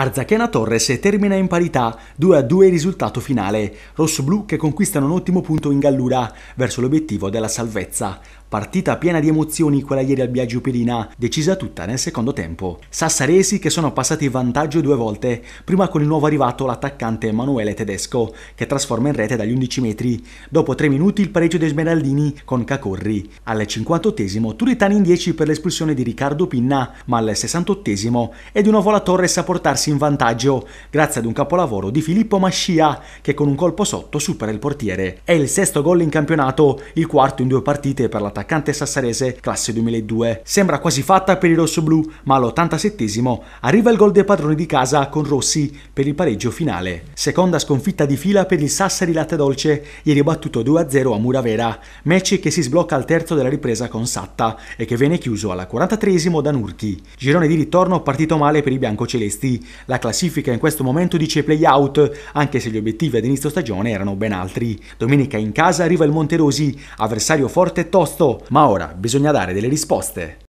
Arzachena Torres termina in parità 2-2 a risultato finale. Rossoblù che conquistano un ottimo punto in gallura verso l'obiettivo della salvezza. Partita piena di emozioni quella ieri al Biagio Pelina, decisa tutta nel secondo tempo. Sassaresi che sono passati in vantaggio due volte, prima con il nuovo arrivato l'attaccante Emanuele Tedesco, che trasforma in rete dagli 11 metri. Dopo tre minuti il pareggio dei Smeraldini con Cacorri. Al 58esimo Turitani in 10 per l'espulsione di Riccardo Pinna, ma al 68esimo è di nuovo la Torres a portarsi in vantaggio, grazie ad un capolavoro di Filippo Mascia, che con un colpo sotto supera il portiere. È il sesto gol in campionato, il quarto in due partite per l'attaccante attaccante sassarese classe 2002. Sembra quasi fatta per il rossoblù, ma all'87 arriva il gol dei padroni di casa con Rossi per il pareggio finale. Seconda sconfitta di fila per il Sassari Latte Dolce, ieri battuto 2-0 a Muravera, match che si sblocca al terzo della ripresa con Satta e che viene chiuso alla 43 da Nurchi. Girone di ritorno partito male per i biancocelesti. La classifica in questo momento dice play out, anche se gli obiettivi ad inizio stagione erano ben altri. Domenica in casa arriva il Monterosi, avversario forte e tosto Oh, ma ora bisogna dare delle risposte.